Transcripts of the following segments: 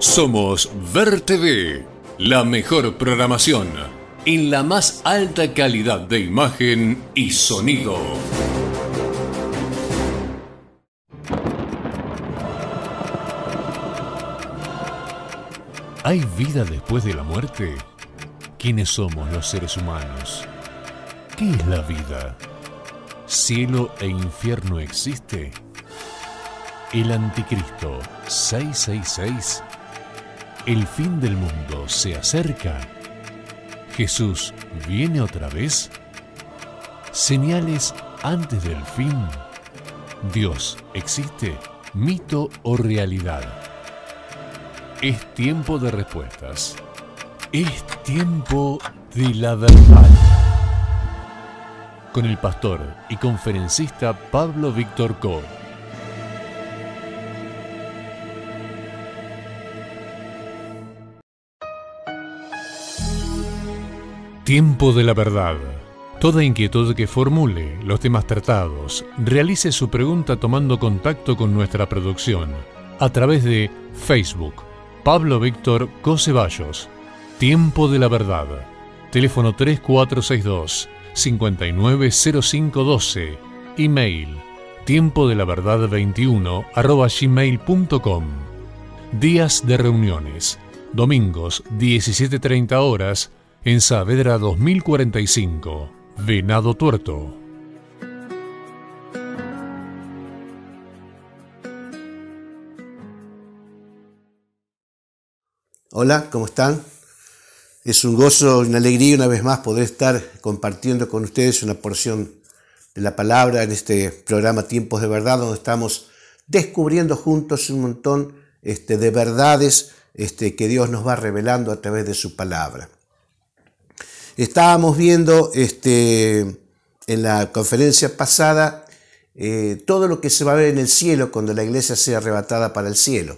Somos Ver la mejor programación en la más alta calidad de imagen y sonido. ¿Hay vida después de la muerte? ¿Quiénes somos los seres humanos? ¿Qué es la vida? ¿Cielo e infierno existe? El Anticristo 666 el fin del mundo se acerca. Jesús viene otra vez. Señales antes del fin. Dios existe, mito o realidad. Es tiempo de respuestas. Es tiempo de la verdad. Con el pastor y conferencista Pablo Víctor Co. Tiempo de la verdad. Toda inquietud que formule, los temas tratados, realice su pregunta tomando contacto con nuestra producción a través de Facebook. Pablo Víctor Cosevallos. Tiempo de la verdad. Teléfono 3462 590512. Email tiempo de la verdad 21 arroba gmail.com. Días de reuniones. Domingos 17.30 horas en Saavedra 2045, Venado Tuerto. Hola, ¿cómo están? Es un gozo, una alegría una vez más poder estar compartiendo con ustedes una porción de la palabra en este programa Tiempos de Verdad, donde estamos descubriendo juntos un montón este, de verdades este, que Dios nos va revelando a través de su palabra. Estábamos viendo este, en la conferencia pasada eh, todo lo que se va a ver en el cielo cuando la iglesia sea arrebatada para el cielo.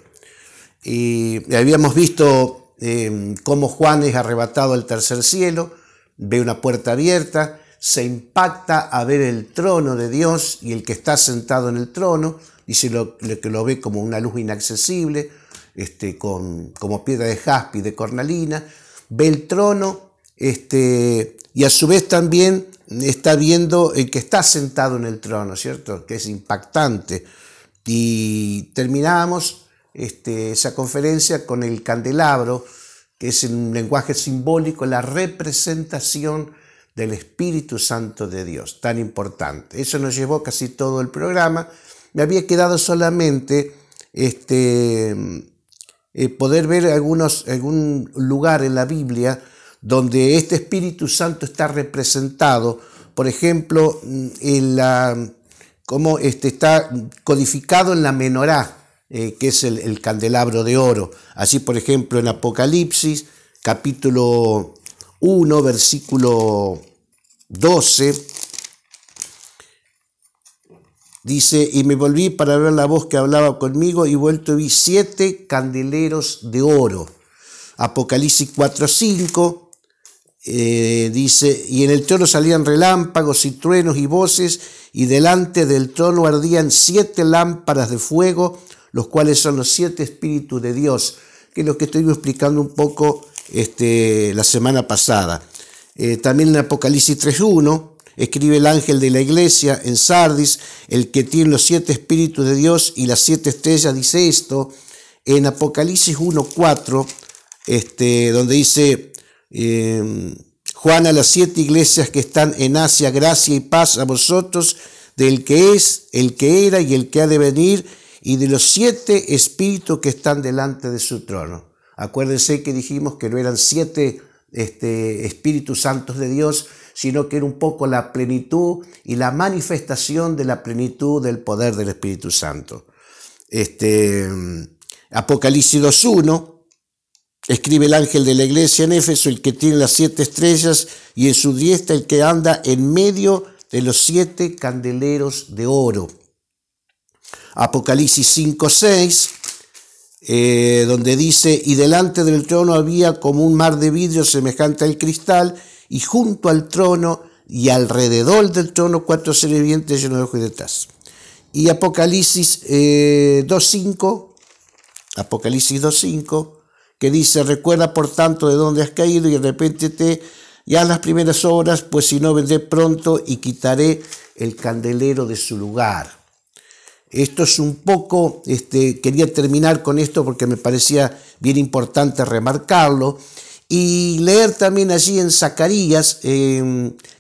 Y habíamos visto em, cómo Juan es arrebatado al tercer cielo, ve una puerta abierta, se impacta a ver el trono de Dios y el que está sentado en el trono, dice lo, que lo ve como una luz inaccesible, este, con, como piedra de jaspi de cornalina, ve el trono, este, y a su vez también está viendo el que está sentado en el trono, ¿cierto? Que es impactante. Y terminamos este, esa conferencia con el candelabro, que es un lenguaje simbólico la representación del Espíritu Santo de Dios, tan importante. Eso nos llevó casi todo el programa. Me había quedado solamente este, eh, poder ver algunos, algún lugar en la Biblia donde este Espíritu Santo está representado, por ejemplo, mm, como este está codificado en la menorá, eh, que es el, candelabro de oro. Así, por ejemplo, en Apocalipsis, capítulo 1, versículo 12, dice, y me volví para ver la voz que hablaba conmigo y vuelto vi siete candeleros de oro. Apocalipsis 4, 5 eh, dice, y en el trono salían relámpagos y truenos y voces, y delante del trono ardían siete lámparas de fuego, los cuales son los siete espíritus de Dios, que es lo que estoy explicando un poco este, la semana pasada. Eh, también en Apocalipsis 3.1 escribe el ángel de la iglesia en Sardis, el que tiene los siete espíritus de Dios y las siete estrellas, dice esto, en Apocalipsis 1.4, este, donde dice, Em, Juan a las siete iglesias que están en Asia, gracia y paz a vosotros, del que es, el que era y el que ha de venir, y de los siete espíritus que están delante de su trono. Acuérdense que dijimos que no eran siete este, espíritus santos de Dios, sino que era un poco la plenitud y la manifestación de la plenitud del poder del Espíritu Santo. Este, em, Apocalipsis 2.1 Escribe el ángel de la iglesia en Éfeso, el que tiene las siete estrellas, y en su diestra el que anda en medio de los siete candeleros de oro. Apocalipsis 5, eh, donde dice, y delante del trono había como un mar de vidrio semejante al cristal, y junto al trono y alrededor del trono cuatro seres vivientes llenos de ojos y detrás. Y Apocalipsis eh, 2.5, Apocalipsis 2.5, que dice, recuerda por tanto de dónde has caído y arrepéntete ya las primeras horas pues si no vendré pronto y quitaré el candelero de su lugar. Esto es un poco, este, quería terminar con esto porque me parecía bien importante remarcarlo y leer también allí en Zacarías,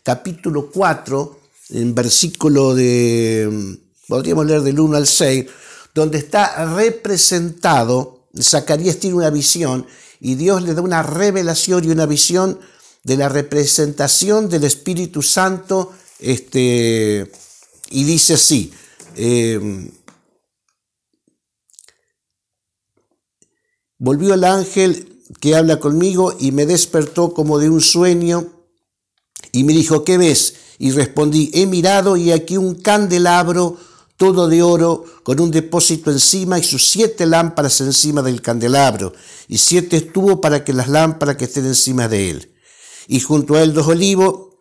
capítulo 4, en versículo de, podríamos leer del 1 al 6, donde está representado Zacarías tiene una visión y Dios le da una revelación y una visión de la representación del Espíritu Santo este, y dice así, em, volvió el ángel que habla conmigo y me despertó como de un sueño y me dijo, ¿qué ves? Y respondí, he mirado y aquí un candelabro todo de oro, con un depósito encima y sus siete lámparas encima del candelabro, y siete estuvo para que las lámparas que estén encima de él. Y junto a él dos olivos,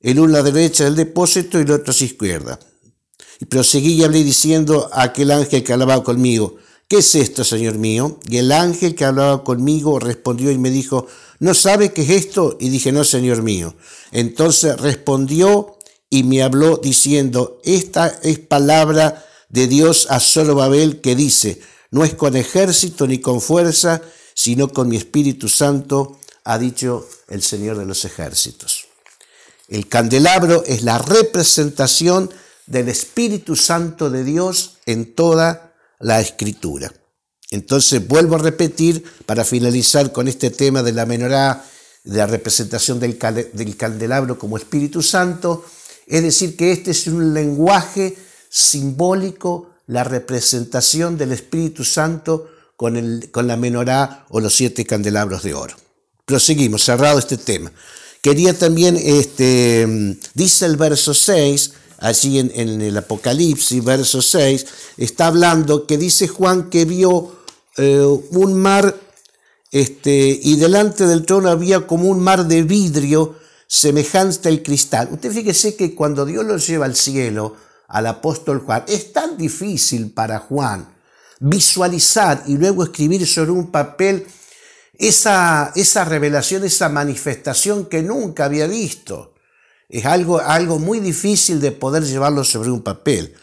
el uno a la derecha del depósito y el otro a su izquierda. Y proseguí y hablé diciendo a aquel ángel que hablaba conmigo, ¿qué es esto, Señor mío? Y el ángel que hablaba conmigo respondió y me dijo, ¿no sabe qué es esto? Y dije, no, Señor mío. Entonces respondió y me habló diciendo, esta es palabra de Dios a Babel que dice, no es con ejército ni con fuerza, sino con mi Espíritu Santo, ha dicho el Señor de los ejércitos. El candelabro es la representación del Espíritu Santo de Dios en toda la escritura. Entonces vuelvo a repetir para finalizar con este tema de la menorá, de la representación del, del candelabro como Espíritu Santo, es decir, que este es un lenguaje simbólico, la representación del Espíritu Santo con, el, con la menorá o los siete candelabros de oro. Proseguimos, cerrado este tema. Quería también, este, dice el verso 6, allí en, el Apocalipsis, verso 6, está hablando que dice Juan que vio eh, un mar, este, y delante del trono había como un mar de vidrio semejante al cristal. Usted fíjese que cuando Dios lo lleva al cielo, al apóstol Juan, es tan difícil para Juan visualizar y luego escribir sobre un papel esa, esa revelación, esa manifestación que nunca había visto. Es algo, algo muy difícil de poder llevarlo sobre un papel.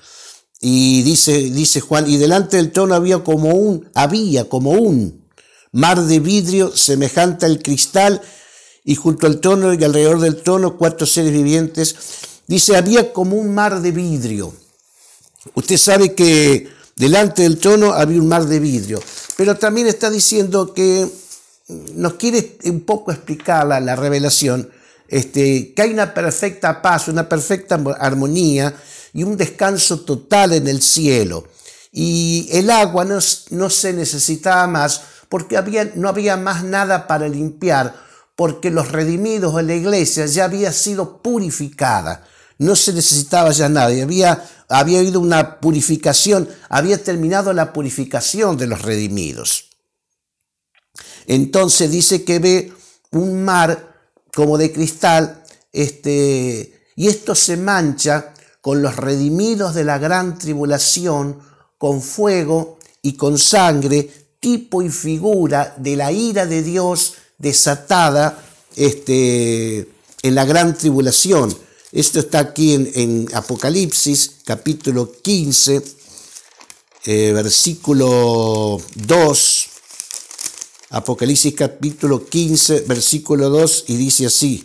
Y dice, dice Juan, y delante del trono había como un, había como un mar de vidrio semejante al cristal y junto al trono y alrededor del trono cuatro seres vivientes. Dice, había como un mar de vidrio. Usted sabe que delante del trono había un mar de vidrio, pero también está diciendo que nos quiere un poco explicar la, revelación, este, que hay una perfecta paz, una perfecta armonía y un descanso total en el cielo. Y el agua no, se necesitaba más porque no había más nada para limpiar porque los redimidos de la iglesia ya había sido purificada. No se necesitaba ya nadie, había, había habido una purificación, había terminado la purificación de los redimidos. Entonces dice que ve un mar como de cristal, este, y esto se mancha con los redimidos de la gran tribulación, con fuego y con sangre, tipo y figura de la ira de Dios desatada este, en la gran tribulación. Esto está aquí en, Apocalipsis capítulo 15, eh, versículo 2. Apocalipsis capítulo 15, versículo 2, y dice así.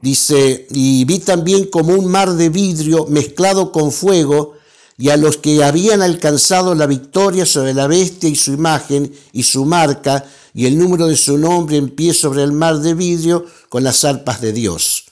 Dice, y vi también como un mar de vidrio mezclado con fuego, y a los que habían alcanzado la victoria sobre la bestia y su imagen y su marca, y el número de su nombre en pie sobre el mar de vidrio con las arpas de Dios.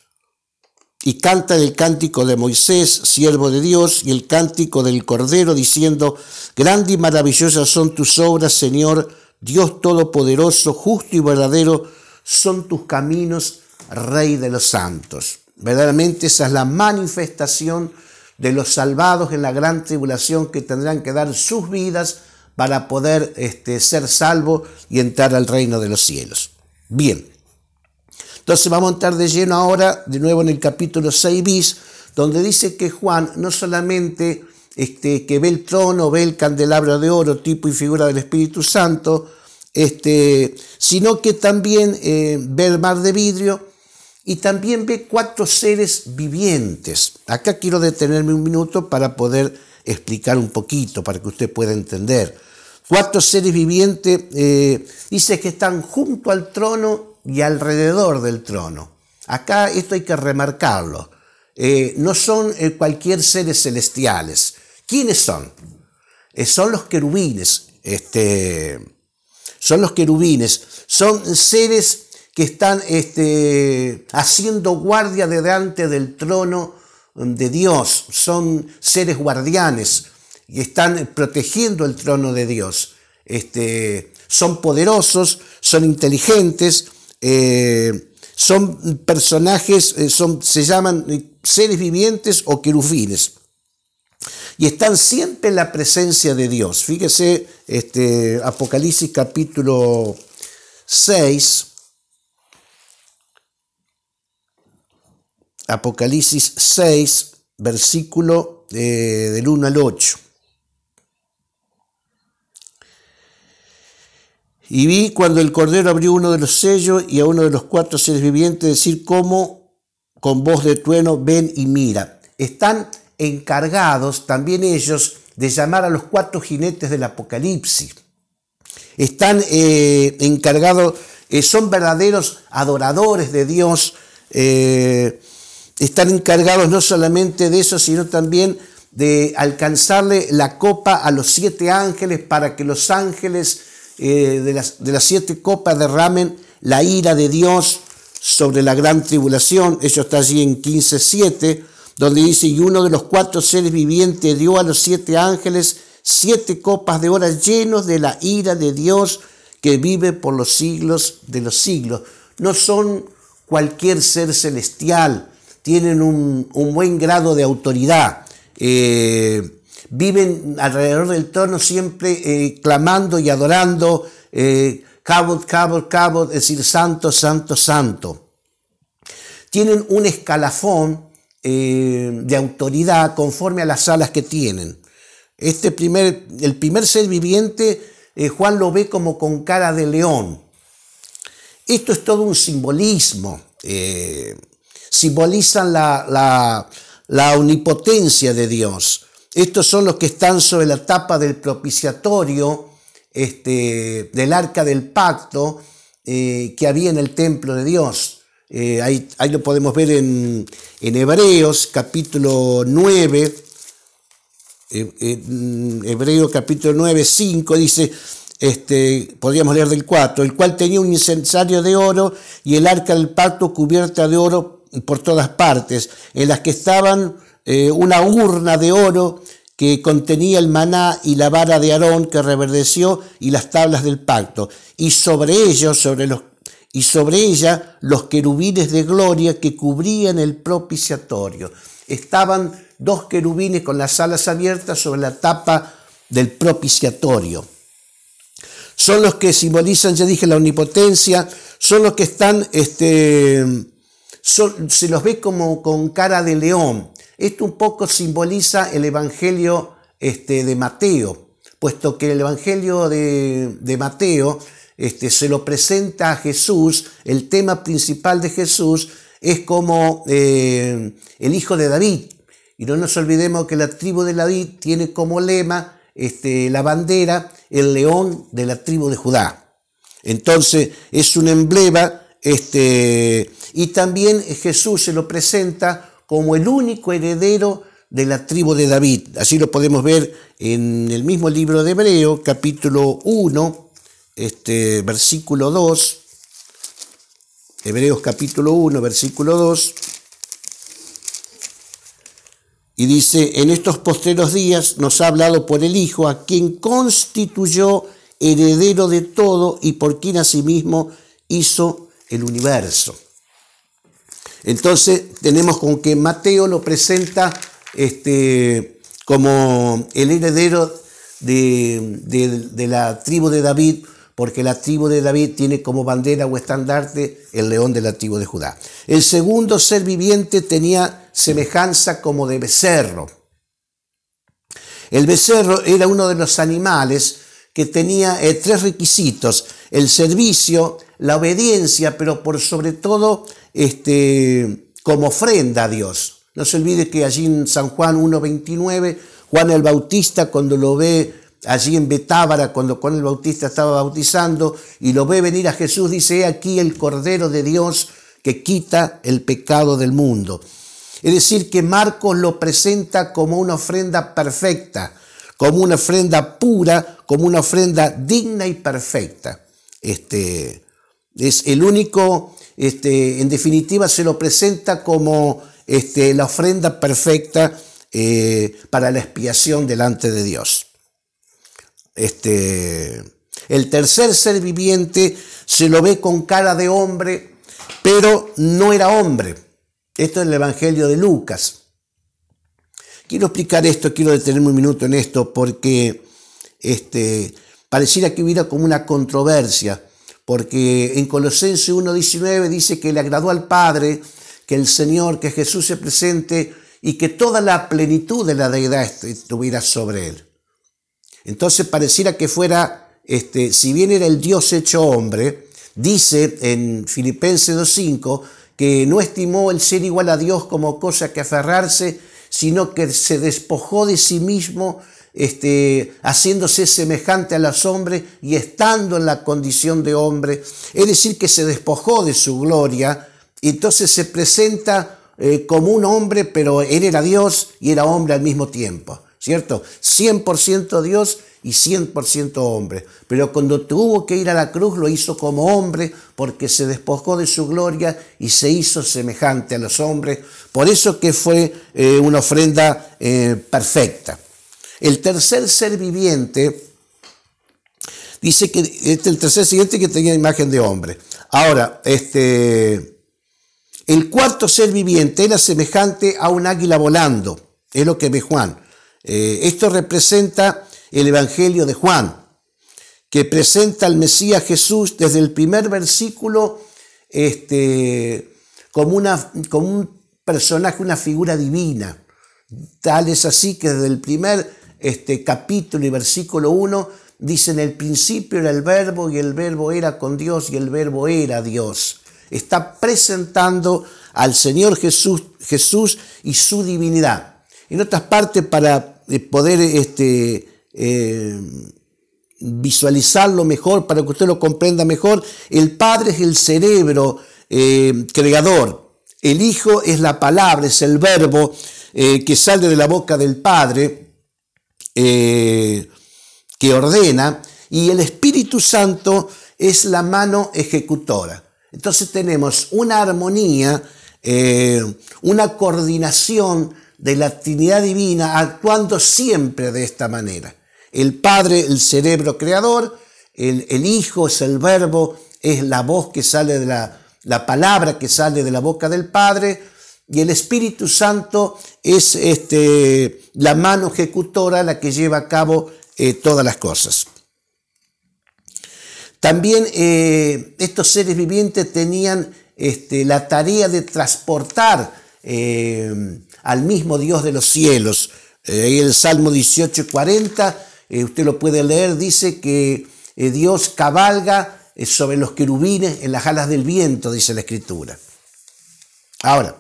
Y canta el cántico de Moisés, siervo de Dios, y el cántico del Cordero, diciendo, Grande y maravillosas son tus obras, Señor, Dios Todopoderoso, justo y verdadero, son tus caminos, Rey de los santos. Verdaderamente esa es la manifestación de los salvados en la gran tribulación que tendrán que dar sus vidas para poder este, ser salvo y entrar al reino de los cielos. Bien, entonces vamos a entrar de lleno ahora, de nuevo en el capítulo 6 bis, donde dice que Juan no solamente este, que ve el trono, ve el candelabro de oro, tipo y figura del Espíritu Santo, este, sino que también eh, ve el mar de vidrio y también ve cuatro seres vivientes. Acá quiero detenerme un minuto para poder explicar un poquito para que usted pueda entender. Cuatro seres vivientes, eh, dice que están junto al trono y alrededor del trono. Acá esto hay que remarcarlo. Eh, no son eh, cualquier seres celestiales. ¿Quiénes son? son los querubines. Este, son los querubines. Son seres que están este, haciendo guardia delante del trono de Dios, son seres guardianes y están protegiendo el trono de Dios. Este, son poderosos, son inteligentes, eh, son personajes, eh, son, se llaman eh, seres vivientes o querubines Y están siempre en la presencia de Dios. Fíjese, este, Apocalipsis capítulo 6, Apocalipsis 6, versículo eh, del 1 al 8. Y vi cuando el Cordero abrió uno de los sellos y a uno de los cuatro seres vivientes decir cómo con voz de trueno ven y mira. Están encargados también ellos de llamar a los cuatro jinetes del Apocalipsis. Están eh, encargados, eh, son verdaderos adoradores de Dios están encargados no solamente de eso, sino también de alcanzarle la copa a los siete ángeles para que los ángeles eh, de, las, de las siete copas derramen la ira de Dios sobre la gran tribulación. Eso está allí en 15.7, donde dice, y uno de los cuatro seres vivientes dio a los siete ángeles siete copas de hora llenos de la ira de Dios que vive por los siglos de los siglos. No son cualquier ser celestial, tienen un, buen grado de autoridad, eh, viven alrededor del trono siempre eh, clamando y adorando, cabot, eh, cabot, cabot, es decir, santo, santo, santo. Tienen un escalafón de autoridad conforme a las alas que tienen. Este primer, el primer ser viviente, Juan lo ve como con cara de león. Esto es todo un simbolismo simbolizan la, la, omnipotencia de Dios. Estos son los que están sobre la tapa del propiciatorio, este, del arca del pacto eh, que había en el templo de Dios. Eh, ahí, lo podemos ver en, Hebreos capítulo 9, eh, mm, Hebreos capítulo 9, 5 dice, este, podríamos leer del 4, el cual tenía un incensario de oro y el arca del pacto cubierta de oro por todas partes, en las que estaban eh, una urna de oro que contenía el maná y la vara de Aarón que reverdeció y las tablas del pacto, y sobre ellos, sobre los y sobre ella los querubines de gloria que cubrían el propiciatorio. Estaban dos querubines con las alas abiertas sobre la tapa del propiciatorio. Son los que simbolizan, ya dije, la omnipotencia, son los que están este, se los ve como con cara de león. Esto un poco simboliza el Evangelio este, de Mateo, puesto que el Evangelio de, de Mateo este, se lo presenta a Jesús, el tema principal de Jesús es como eh, el hijo de David. Y no nos olvidemos que la tribu de David tiene como lema este, la bandera, el león de la tribu de Judá. Entonces es un emblema este, y también Jesús se lo presenta como el único heredero de la tribu de David. Así lo podemos ver en el mismo libro de Hebreo, capítulo 1, este, versículo 2. Hebreos capítulo 1, versículo 2. Y dice, en estos posteros días nos ha hablado por el Hijo, a quien constituyó heredero de todo y por quien asimismo hizo el universo. Entonces tenemos con que Mateo lo presenta este, como el heredero de, la tribu de David, porque la tribu de David tiene como bandera o estandarte el león de la tribu de Judá. El segundo ser viviente tenía semejanza como de becerro. El becerro era uno de los animales que tenía eh, tres requisitos, el servicio, la obediencia, pero por sobre todo este, como ofrenda a Dios. No se olvide que allí en San Juan 1.29, Juan el Bautista cuando lo ve allí en Betábara, cuando Juan el Bautista estaba bautizando y lo ve venir a Jesús, dice, he aquí el Cordero de Dios que quita el pecado del mundo. Es decir, que Marcos lo presenta como una ofrenda perfecta, como una ofrenda pura, como una ofrenda digna y perfecta. Este, es el único, este, en definitiva, se lo presenta como este, la ofrenda perfecta eh, para la expiación delante de Dios. Este, el tercer ser viviente se lo ve con cara de hombre, pero no era hombre. Esto es el Evangelio de Lucas. Quiero explicar esto, quiero detenerme un minuto en esto, porque este, pareciera que hubiera como una controversia porque en Colosenses 1.19 dice que le agradó al Padre que el Señor, que Jesús se presente y que toda la plenitud de la deidad estuviera sobre él. Entonces pareciera que fuera, este, si bien era el Dios hecho hombre, dice en Filipenses 2.5 que no estimó el ser igual a Dios como cosa que aferrarse, sino que se despojó de sí mismo este, haciéndose semejante a los hombres y estando en la condición de hombre. Es decir, que se despojó de su gloria y entonces se presenta eh, como un hombre, pero él era Dios y era hombre al mismo tiempo. ¿Cierto? 100% Dios y 100% hombre. Pero cuando tuvo que ir a la cruz lo hizo como hombre porque se despojó de su gloria y se hizo semejante a los hombres. Por eso que fue eh, una ofrenda eh, perfecta. El tercer ser viviente dice que este, el tercer siguiente que tenía imagen de hombre. Ahora, este, el cuarto ser viviente era semejante a un águila volando, es lo que ve Juan. Eh, esto representa el Evangelio de Juan, que presenta al Mesías Jesús desde el primer versículo este, como, una, como un personaje, una figura divina. Tal es así que desde el primer este capítulo y versículo 1, dice, en el principio era el verbo y el verbo era con Dios y el verbo era Dios. Está presentando al Señor Jesús, Jesús y su divinidad. En otras partes, para eh, poder este, eh, visualizarlo mejor, para que usted lo comprenda mejor, el Padre es el cerebro eh, creador, el Hijo es la palabra, es el verbo que sale de la boca del Padre, eh, que ordena y el Espíritu Santo es la mano ejecutora. Entonces tenemos una armonía, eh, una coordinación de la Trinidad Divina actuando siempre de esta manera. El Padre, el cerebro creador, el, Hijo es el verbo, es la voz que sale de la palabra que sale de la boca del Padre, y el Espíritu Santo es este, la mano ejecutora la que lleva a cabo eh, todas las cosas. También eh, estos seres vivientes tenían este, la tarea de transportar eh, al mismo Dios de los cielos. Ahí el Salmo 18:40, usted lo puede leer, dice que Dios cabalga sobre los querubines en las alas del viento, dice la Escritura. Ahora,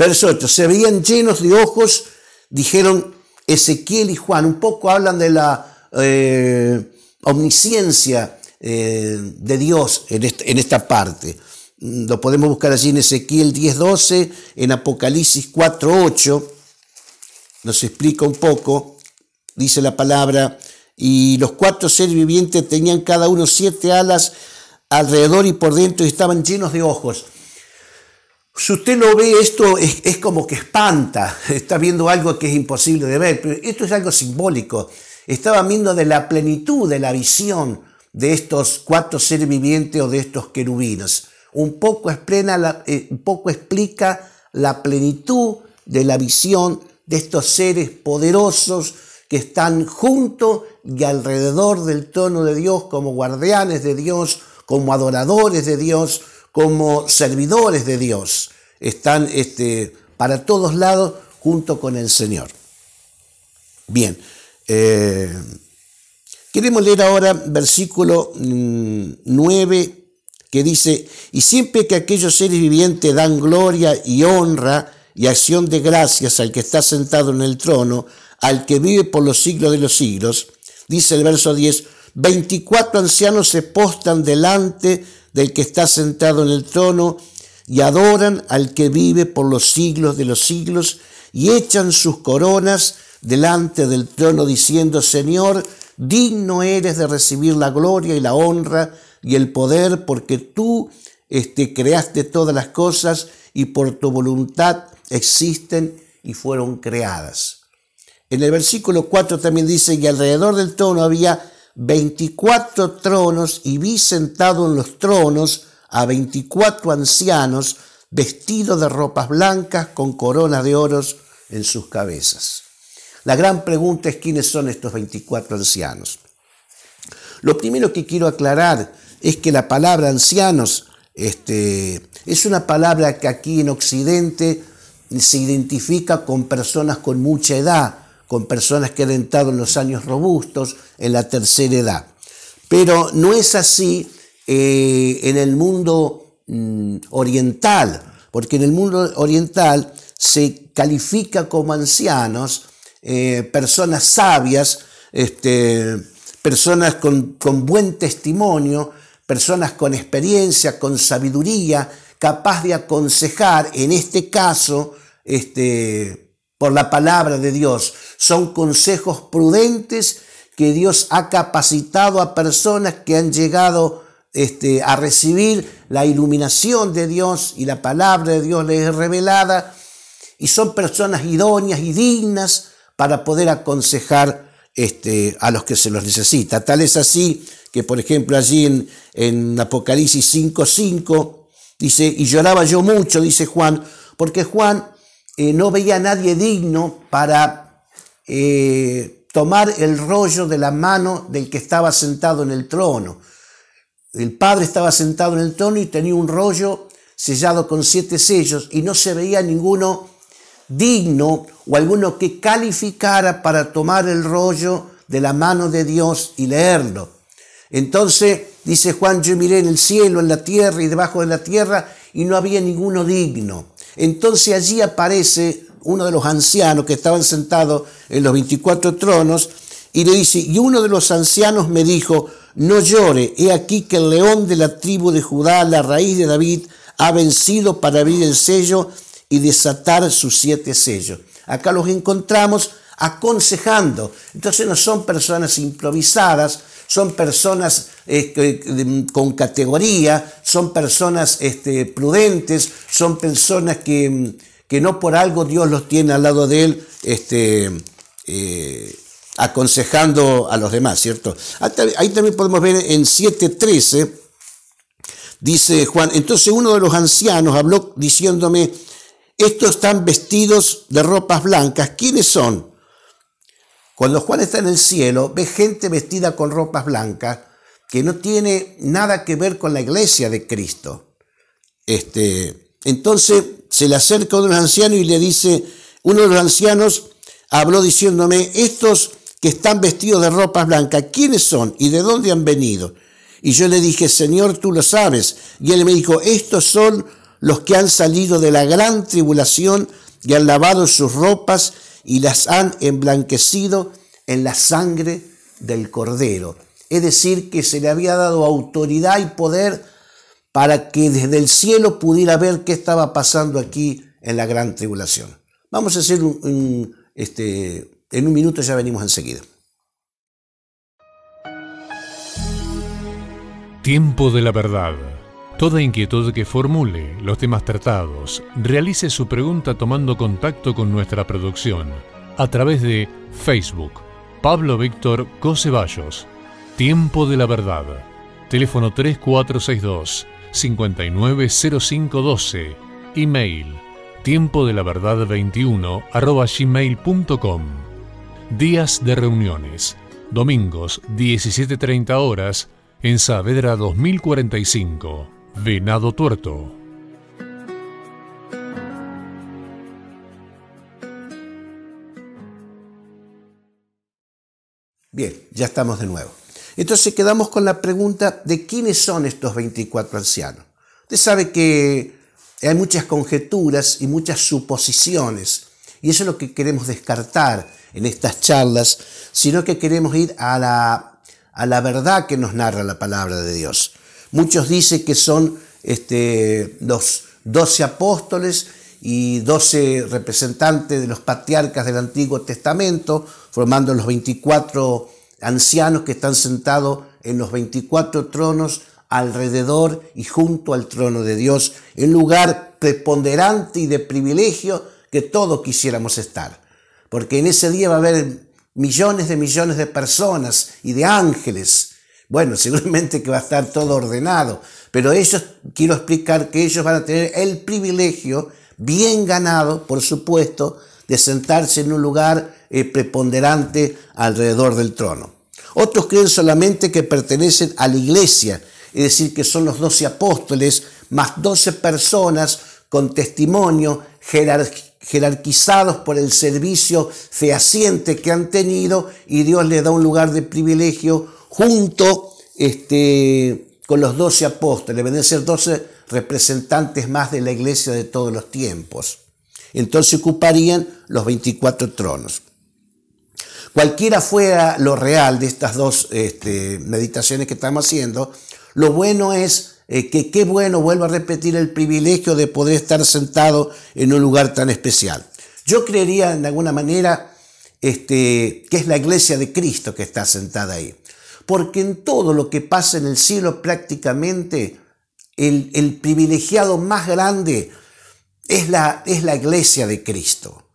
Verso se veían llenos de ojos, dijeron Ezequiel y Juan, un poco hablan de la eh, omnisciencia eh, de Dios en esta, en esta parte. Lo podemos buscar allí en Ezequiel 10.12, en Apocalipsis 4.8, nos explica un poco, dice la palabra, y los cuatro seres vivientes tenían cada uno siete alas alrededor y por dentro y estaban llenos de ojos. Si usted lo ve, esto es, como que espanta, está viendo algo que es imposible de ver, pero esto es algo simbólico. Estaba viendo de la plenitud de la visión de estos cuatro seres vivientes o de estos querubinos. Un poco, eh, un poco explica la plenitud de la visión de estos seres poderosos que están junto y alrededor del trono de Dios como guardianes de Dios, como adoradores de Dios, como servidores de Dios. Están este, para todos lados junto con el Señor. Bien, eh, queremos leer ahora versículo 9 mm, que dice, y siempre que aquellos seres vivientes dan gloria y honra y acción de gracias al que está sentado en el trono, al que vive por los siglos de los siglos, dice el verso 10, 24 ancianos se postan delante del que está sentado en el trono, y adoran al que vive por los siglos de los siglos, y echan sus coronas delante del trono diciendo, Señor, digno eres de recibir la gloria y la honra y el poder, porque tú este, creaste todas las cosas y por tu voluntad existen y fueron creadas. En el versículo 4 también dice, y alrededor del trono había veinticuatro tronos y vi sentado en los tronos a veinticuatro ancianos vestidos de ropas blancas con coronas de oros en sus cabezas. La gran pregunta es quiénes son estos 24 ancianos. Lo primero que quiero aclarar es que la palabra ancianos este, es una palabra que aquí en Occidente se identifica con personas con mucha edad, con personas que han entrado en los años robustos, en la tercera edad. Pero no es así eh, en el mundo mm, oriental, porque en el mundo oriental se califica como ancianos eh, personas sabias, este, personas con, con buen testimonio, personas con experiencia, con sabiduría, capaz de aconsejar, en este caso, este, por la palabra de Dios. Son consejos prudentes que Dios ha capacitado a personas que han llegado este, a recibir la iluminación de Dios y la palabra de Dios les es revelada. Y son personas idóneas y dignas para poder aconsejar este, a los que se los necesita. Tal es así que, por ejemplo, allí en, en Apocalipsis 5.5 dice, y lloraba yo mucho, dice Juan, porque Juan eh, no veía nadie digno para eh, tomar el rollo de la mano del que estaba sentado en el trono. El padre estaba sentado en el trono y tenía un rollo sellado con siete sellos y no se veía ninguno digno o alguno que calificara para tomar el rollo de la mano de Dios y leerlo. Entonces dice Juan, yo miré en el cielo, en la tierra y debajo de la tierra y no había ninguno digno entonces allí aparece uno de los ancianos que estaban sentados en los 24 tronos y le dice, y uno de los ancianos me dijo, no llore, he aquí que el león de la tribu de Judá, la raíz de David, ha vencido para abrir el sello y desatar sus siete sellos. Acá los encontramos aconsejando. Entonces no son personas improvisadas, son personas este, con categoría, son personas este, prudentes, son personas que, no por algo Dios los tiene al lado de él. Este, eh, aconsejando a los demás, ¿cierto? Ahí también podemos ver en 7.13, dice Juan, entonces uno de los ancianos habló diciéndome, estos están vestidos de ropas blancas, ¿quiénes son? Cuando Juan está en el cielo, ve gente vestida con ropas blancas que no tiene nada que ver con la iglesia de Cristo. Este, entonces se le acerca uno de ancianos y le dice, uno de los ancianos habló diciéndome, estos que están vestidos de ropas blancas, ¿quiénes son y de dónde han venido? Y yo le dije, Señor, tú lo sabes. Y él me dijo, estos son los que han salido de la gran tribulación y han lavado sus ropas y las han emblanquecido en la sangre del cordero. Es decir, que se le había dado autoridad y poder para que desde el cielo pudiera ver qué estaba pasando aquí en la gran tribulación. Vamos a hacer un, este, en un minuto ya venimos enseguida. Tiempo de la verdad Toda inquietud que formule, los temas tratados, realice su pregunta tomando contacto con nuestra producción a través de Facebook. Pablo Víctor Cosevallos. Tiempo de la Verdad. Teléfono 3462 590512. Email tiempo de la verdad 21 arroba gmail.com. Días de reuniones. Domingos 17.30 horas en Saavedra 2045. Venado Tuerto. Bien, ya estamos de nuevo. Entonces quedamos con la pregunta de quiénes son estos 24 ancianos. Usted sabe que hay muchas conjeturas y muchas suposiciones, y eso es lo que queremos descartar en estas charlas, sino que queremos ir a la, a la verdad que nos narra la palabra de Dios. Muchos dicen que son este, los doce apóstoles y doce representantes de los patriarcas del Antiguo Testamento, formando los 24 ancianos que están sentados en los 24 tronos alrededor y junto al trono de Dios, el lugar preponderante y de privilegio que todos quisiéramos estar. Porque en ese día va a haber millones de millones de personas y de ángeles bueno, seguramente que va a estar todo ordenado, pero ellos, quiero explicar que ellos van a tener el privilegio, bien ganado, por supuesto, de sentarse en un lugar eh, preponderante alrededor del trono. Otros creen solamente que pertenecen a la iglesia, es decir, que son los doce apóstoles más doce personas con testimonio jerarquizados por el servicio fehaciente que han tenido y Dios les da un lugar de privilegio junto este, con los doce apóstoles, deben ser doce representantes más de la iglesia de todos los tiempos. Entonces ocuparían los 24 tronos. Cualquiera fuera lo real de estas dos este, meditaciones que estamos haciendo, lo bueno es eh, que qué bueno, vuelvo a repetir, el privilegio de poder estar sentado en un lugar tan especial. Yo creería, de alguna manera, este, que es la iglesia de Cristo que está sentada ahí porque en todo lo que pasa en el cielo prácticamente el, privilegiado más grande es la, es la iglesia de Cristo.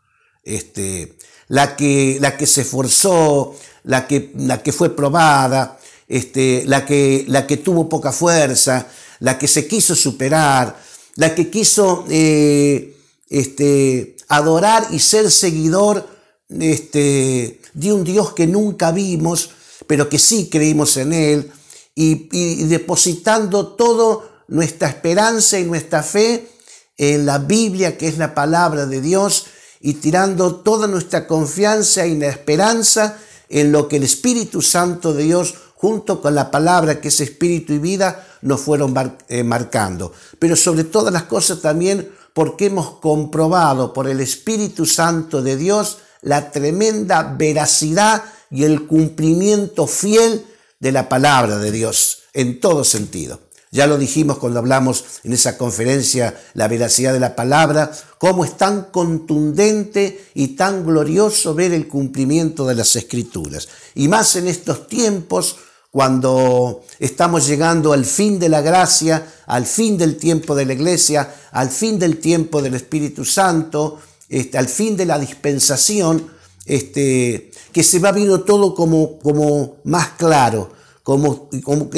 Este, la, que, la que se esforzó, la que, la que fue probada, este, la, que, la que tuvo poca fuerza, la que se quiso superar, la que quiso eh, este, adorar y ser seguidor este, de un Dios que nunca vimos, pero que sí creímos en Él y, depositando toda nuestra esperanza y nuestra fe en la Biblia, que es la palabra de Dios, y tirando toda nuestra confianza y la esperanza en lo que el Espíritu Santo de Dios, junto con la palabra que es Espíritu y vida, nos fueron eh, marcando. Pero sobre todas las cosas también porque hemos comprobado por el Espíritu Santo de Dios la tremenda veracidad y el cumplimiento fiel de la palabra de Dios en todo sentido. Ya lo dijimos cuando hablamos en esa conferencia, la veracidad de la palabra, cómo es tan contundente y tan glorioso ver el cumplimiento de las escrituras. Y más en estos tiempos, cuando estamos llegando al fin de la gracia, al fin del tiempo de la iglesia, al fin del tiempo del Espíritu Santo, este, al fin de la dispensación, este, que se va viendo todo como, como más claro, como, como,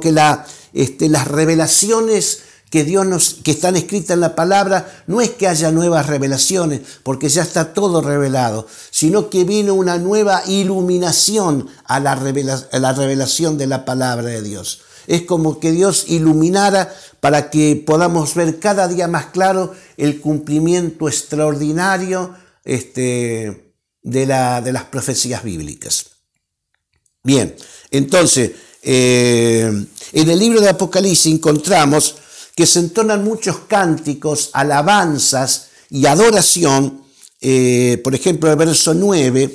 que, la, este, las revelaciones que Dios nos, que están escritas en la palabra, no es que haya nuevas revelaciones, porque ya está todo revelado, sino que vino una nueva iluminación a la, a la revelación de la palabra de Dios. Es como que Dios iluminara para que podamos ver cada día más claro el cumplimiento extraordinario, este, de, las profecías bíblicas. Bien, entonces, eh, en el libro de Apocalipsis encontramos que se entonan muchos cánticos, alabanzas y adoración. Eh, por ejemplo, el verso 9,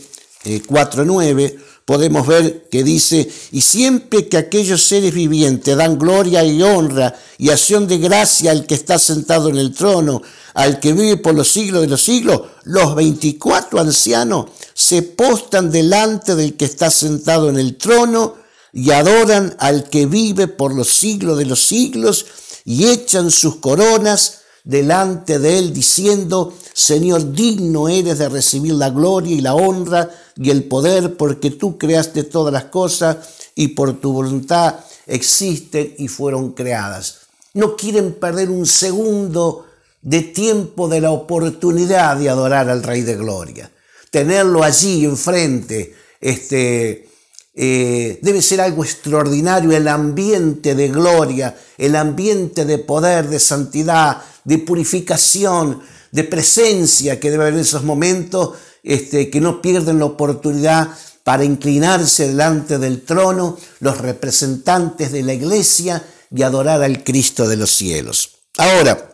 4, 9 podemos ver que dice, y siempre que aquellos seres vivientes dan gloria y honra y acción de gracia al que está sentado en el trono, al que vive por los siglos de los siglos, los 24 ancianos se postan delante del que está sentado en el trono y adoran al que vive por los siglos de los siglos y echan sus coronas delante de él, diciendo, Señor, digno eres de recibir la gloria y la honra y el poder, porque tú creaste todas las cosas y por tu voluntad existen y fueron creadas. No quieren perder un segundo de tiempo de la oportunidad de adorar al Rey de Gloria. Tenerlo allí enfrente, este, eh, debe ser algo extraordinario, el ambiente de gloria, el ambiente de poder, de santidad, de purificación, de presencia que debe haber en esos momentos, este, que no pierden la oportunidad para inclinarse delante del trono los representantes de la iglesia y adorar al Cristo de los cielos. Ahora,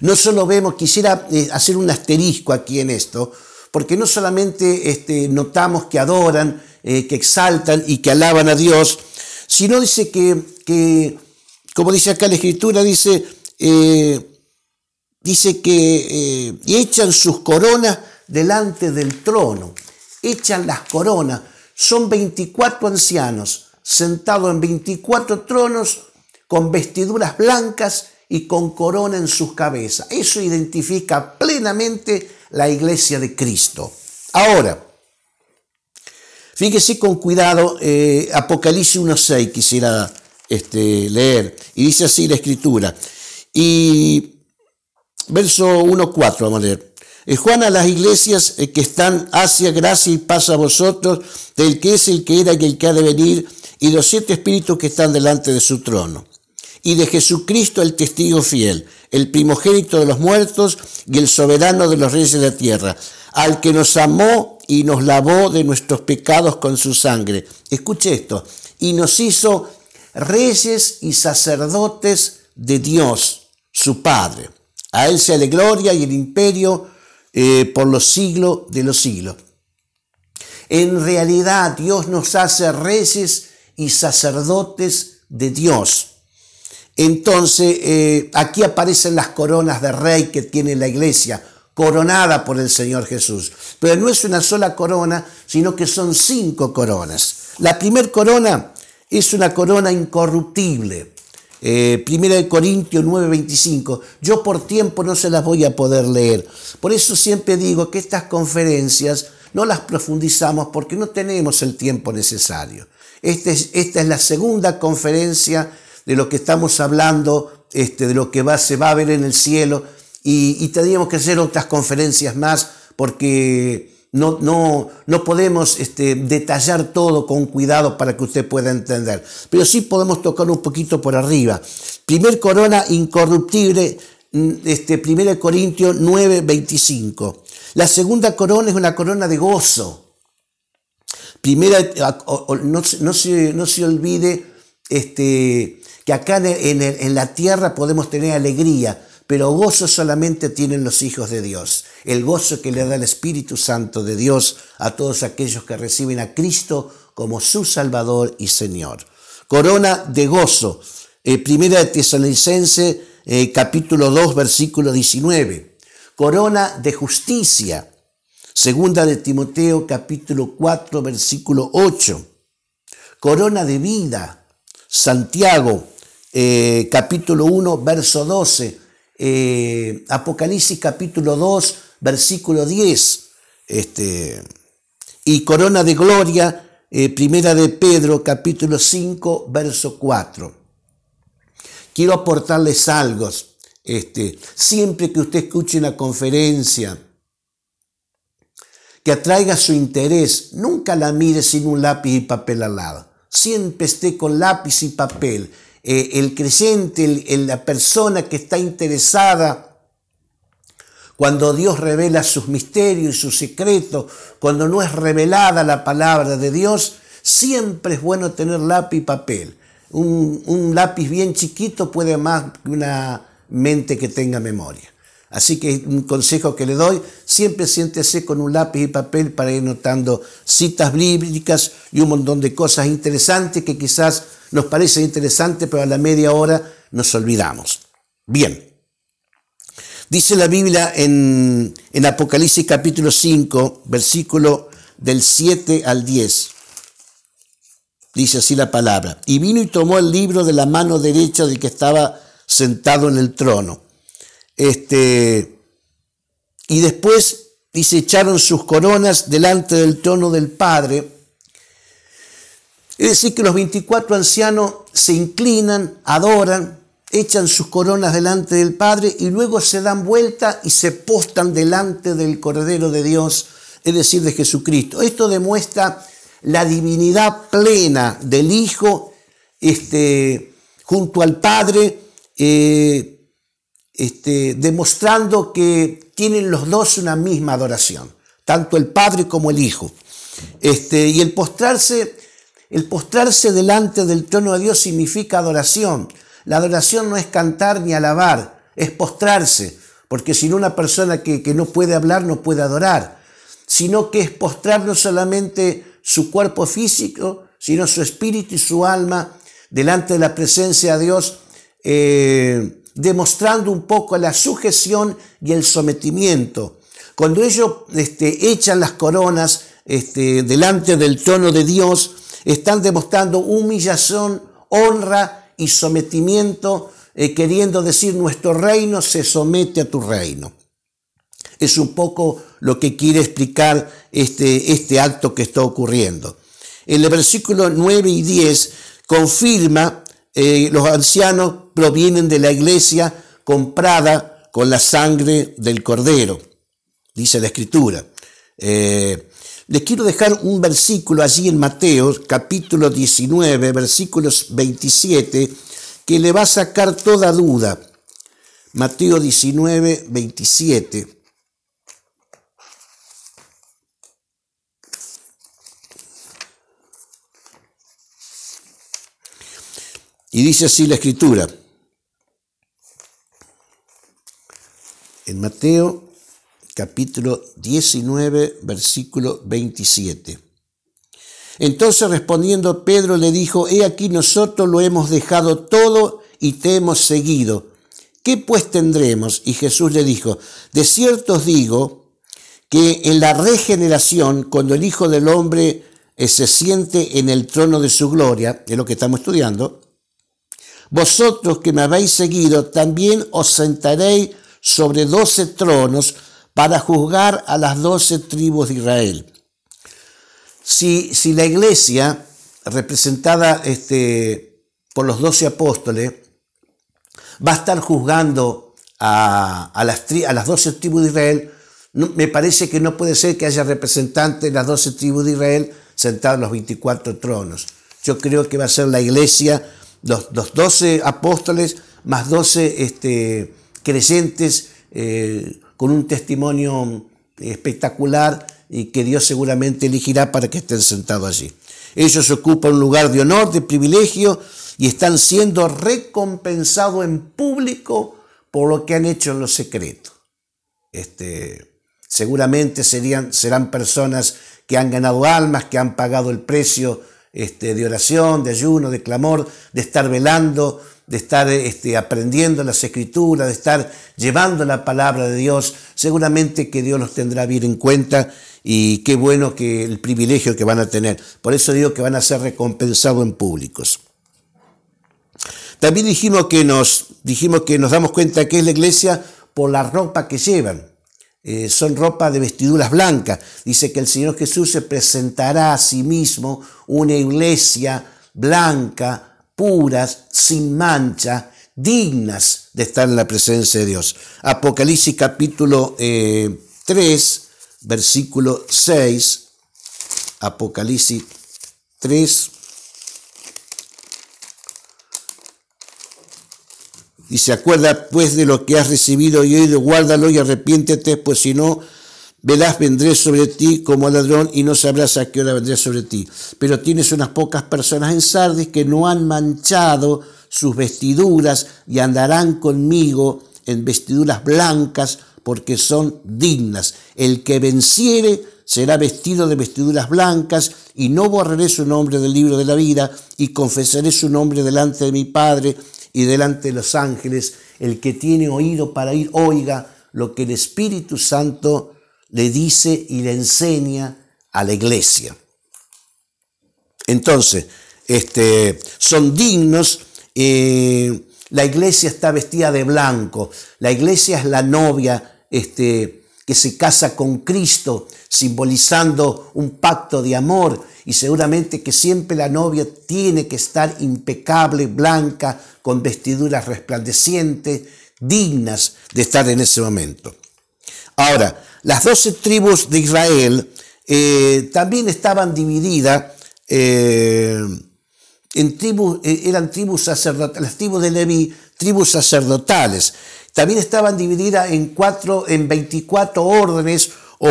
no solo vemos, quisiera eh, hacer un asterisco aquí en esto, porque no solamente este, notamos que adoran, eh, que exaltan y que alaban a Dios, sino dice que, que, como dice acá la Escritura, dice, eh, dice que eh, echan sus coronas delante del trono, echan las coronas, son 24 ancianos sentados en 24 tronos con vestiduras blancas y con corona en sus cabezas. Eso identifica plenamente la iglesia de Cristo. Ahora, fíjese con cuidado, eh, Apocalipsis 1.6 quisiera este, leer, y dice así la escritura, y verso 1.4, vamos a leer. Eh, Juan a las iglesias eh, que están hacia gracia y paz a vosotros, del que es, el que era y el que ha de venir, y los siete espíritus que están delante de su trono. Y de Jesucristo el testigo fiel, el primogénito de los muertos y el soberano de los reyes de la tierra, al que nos amó y nos lavó de nuestros pecados con su sangre. Escuche esto, y nos hizo reyes y sacerdotes de Dios su padre. A él sea la gloria y el imperio eh, por los siglos de los siglos. En realidad Dios nos hace reyes y sacerdotes de Dios. Entonces eh, aquí aparecen las coronas de rey que tiene la iglesia, coronada por el Señor Jesús. Pero no es una sola corona, sino que son cinco coronas. La primera corona es una corona incorruptible. Eh, primera de Corintios 9:25. Yo por tiempo no se las voy a poder leer. Por eso siempre digo que estas conferencias no las profundizamos porque no tenemos el tiempo necesario. Este esta es la segunda conferencia de lo que estamos hablando, este, de lo que va, se va a ver en el cielo y, y tendríamos que hacer otras conferencias más porque no, no, no podemos este, detallar todo con cuidado para que usted pueda entender, pero sí podemos tocar un poquito por arriba. Primer corona incorruptible, mm, este, 1 Corintios 9, 25. La segunda corona es una corona de gozo. Primera, no, se, olvide este, que acá en, la tierra podemos tener alegría, pero gozo solamente tienen los hijos de Dios, el gozo que le da el Espíritu Santo de Dios a todos aquellos que reciben a Cristo como su Salvador y Señor. Corona de gozo, eh, primera de Tesalonicense, eh, capítulo 2, versículo 19. Corona de justicia, segunda de Timoteo, capítulo 4, versículo 8. Corona de vida, Santiago, eh, capítulo 1, verso 12. Eh, Apocalipsis capítulo 2, versículo 10, este, y corona de gloria, eh, primera de Pedro capítulo 5, verso 4. Quiero aportarles algo. Este, siempre que usted escuche una conferencia que atraiga su interés, nunca la mire sin un lápiz y papel al lado. Siempre esté con lápiz y papel eh, el creyente, la persona que está interesada, cuando Dios revela sus misterios y sus secretos, cuando no es revelada la palabra de Dios, siempre es bueno tener lápiz y papel. Un, un lápiz bien chiquito puede más que una mente que tenga memoria. Así que un consejo que le doy, siempre siéntese con un lápiz y papel para ir notando citas bíblicas y un montón de cosas interesantes que quizás nos parecen interesantes, pero a la media hora nos olvidamos. Bien, dice la Biblia en, Apocalipsis capítulo 5, versículo del 7 al 10. Dice así la palabra. Y vino y tomó el libro de la mano derecha del que estaba sentado en el trono. Este, y después se echaron sus coronas delante del trono del Padre. Es decir, que los 24 ancianos se inclinan, adoran, echan sus coronas delante del Padre y luego se dan vuelta y se postan delante del Cordero de Dios, es decir, de Jesucristo. Esto demuestra la divinidad plena del Hijo este, junto al Padre. Eh, este, demostrando que tienen los dos una misma adoración, tanto el Padre como el Hijo. Este, y el postrarse, el postrarse delante del trono de Dios significa adoración. La adoración no es cantar ni alabar, es postrarse, porque si una persona que, no puede hablar no puede adorar, sino que es postrar no solamente su cuerpo físico, sino su espíritu y su alma delante de la presencia de Dios. Eh, demostrando un poco la sujeción y el sometimiento. Cuando ellos este, echan las coronas este, delante del trono de Dios, están demostrando humillación, honra y sometimiento, eh, queriendo decir nuestro reino se somete a tu reino. Es un poco lo que quiere explicar este, este acto que está ocurriendo. En el versículo 9 y 10 confirma eh, los ancianos vienen de la iglesia comprada con la sangre del cordero, dice la escritura. Eh, les quiero dejar un versículo allí en Mateo, capítulo 19, versículos 27, que le va a sacar toda duda. Mateo 19, 27. Y dice así la escritura. en Mateo capítulo 19, versículo 27. Entonces respondiendo Pedro le dijo, He aquí nosotros lo hemos dejado todo y te hemos seguido. ¿Qué pues tendremos? Y Jesús le dijo, De cierto os digo que en la regeneración, cuando el Hijo del Hombre eh, se siente en el trono de su gloria, es lo que estamos estudiando, vosotros que me habéis seguido, también os sentaréis sobre doce tronos para juzgar a las doce tribus de Israel. Si, si la iglesia, representada este, por los doce apóstoles, va a estar juzgando a, las, doce tribus de Israel, me parece que no puede ser que haya representantes de las doce tribus de Israel sentados en los 24 tronos. Yo creo que va a ser la iglesia, los, los 12 apóstoles más 12 este, creyentes eh, con un testimonio eh, espectacular y que Dios seguramente elegirá para que estén sentados allí. Ellos ocupan un lugar de honor, de privilegio y están siendo recompensados en público por lo que han hecho en lo secreto. Este, seguramente serían, serán personas que han ganado almas, que han pagado el precio este, de oración, de ayuno, de clamor, de estar velando, de estar este, aprendiendo las escrituras, de estar llevando la palabra de Dios, seguramente que Dios nos tendrá bien en cuenta y qué bueno que el privilegio que van a tener. Por eso digo que van a ser recompensados en públicos. También dijimos que nos, dijimos que nos damos cuenta que es la iglesia por la ropa que llevan. Eh, son ropa de vestiduras blancas. Dice que el Señor Jesús se presentará a sí mismo una iglesia blanca, puras, sin mancha, dignas de estar en la presencia de Dios. Apocalipsis capítulo 3, eh, versículo 6. Apocalipsis 3. Y se acuerda pues de lo que has recibido y oído, guárdalo y arrepiéntete, pues si no, Verás, vendré sobre ti como ladrón y no sabrás a qué hora vendré sobre ti. Pero tienes unas pocas personas en Sardis que no han manchado sus vestiduras y andarán conmigo en vestiduras blancas porque son dignas. El que venciere será vestido de vestiduras blancas y no borraré su nombre del libro de la vida y confesaré su nombre delante de mi Padre y delante de los ángeles. El que tiene oído para ir, oiga lo que el Espíritu Santo le dice y le enseña a la iglesia. Entonces, este, son dignos. Eh, la iglesia está vestida de blanco. La iglesia es la novia este, que se casa con Cristo, simbolizando un pacto de amor. Y seguramente que siempre la novia tiene que estar impecable, blanca, con vestiduras resplandecientes, dignas de estar en ese momento. Ahora, las doce tribus de Israel eh, también estaban divididas eh, en tribus, eh, eran tribus sacerdotales, las tribus de Levi, tribus sacerdotales. También estaban divididas en, cuatro, en 24 órdenes o,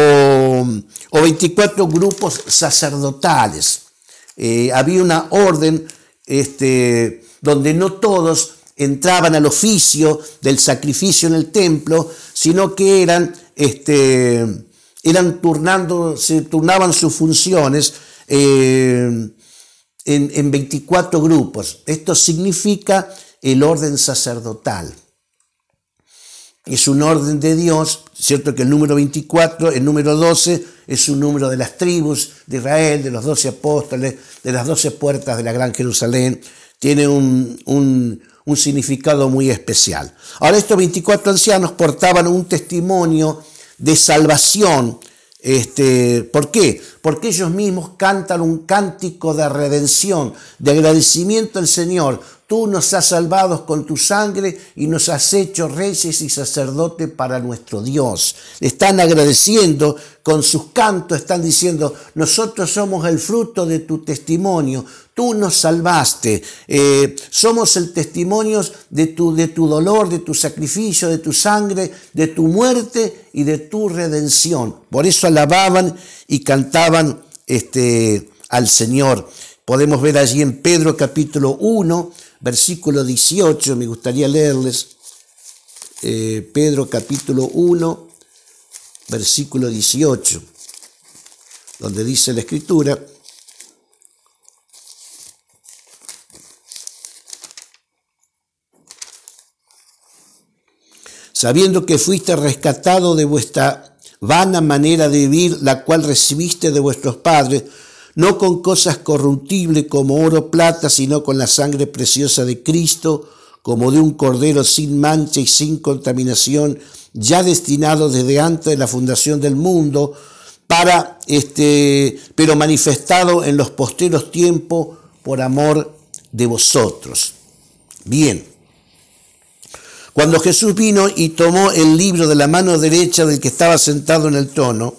24 grupos sacerdotales. había una orden este, donde no todos entraban al oficio del sacrificio en el templo, sino que eran este, eran turnando, se turnaban sus funciones eh, en, 24 grupos. Esto significa el orden sacerdotal es un orden de Dios, cierto que el número 24, el número 12 es un número de las tribus de Israel, de los 12 apóstoles, de las 12 puertas de la Gran Jerusalén, tiene un, un significado muy especial. Ahora estos 24 ancianos portaban un testimonio de salvación. Este, ¿Por qué? Porque ellos mismos cantan un cántico de redención, de agradecimiento al Señor. Tú nos has salvado con tu sangre y nos has hecho reyes y sacerdotes para nuestro Dios. Están agradeciendo con sus cantos, están diciendo, nosotros somos el fruto de tu testimonio, Tú nos salvaste. Eh, somos el testimonio de tu, de tu dolor, de tu sacrificio, de tu sangre, de tu muerte y de tu redención. Por eso alababan y cantaban este, al Señor. Podemos ver allí en Pedro capítulo 1, versículo 18, me gustaría leerles. Eh, Pedro capítulo 1, versículo 18, donde dice la escritura, sabiendo que fuiste rescatado de vuestra vana manera de vivir, la cual recibiste de vuestros padres, no con cosas corruptibles como oro o plata, sino con la sangre preciosa de Cristo, como de un cordero sin mancha y sin contaminación, ya destinado desde antes de la fundación del mundo, para este, pero manifestado en los posteros tiempos por amor de vosotros. Bien. Cuando Jesús vino y tomó el libro de la mano derecha del que estaba sentado en el trono,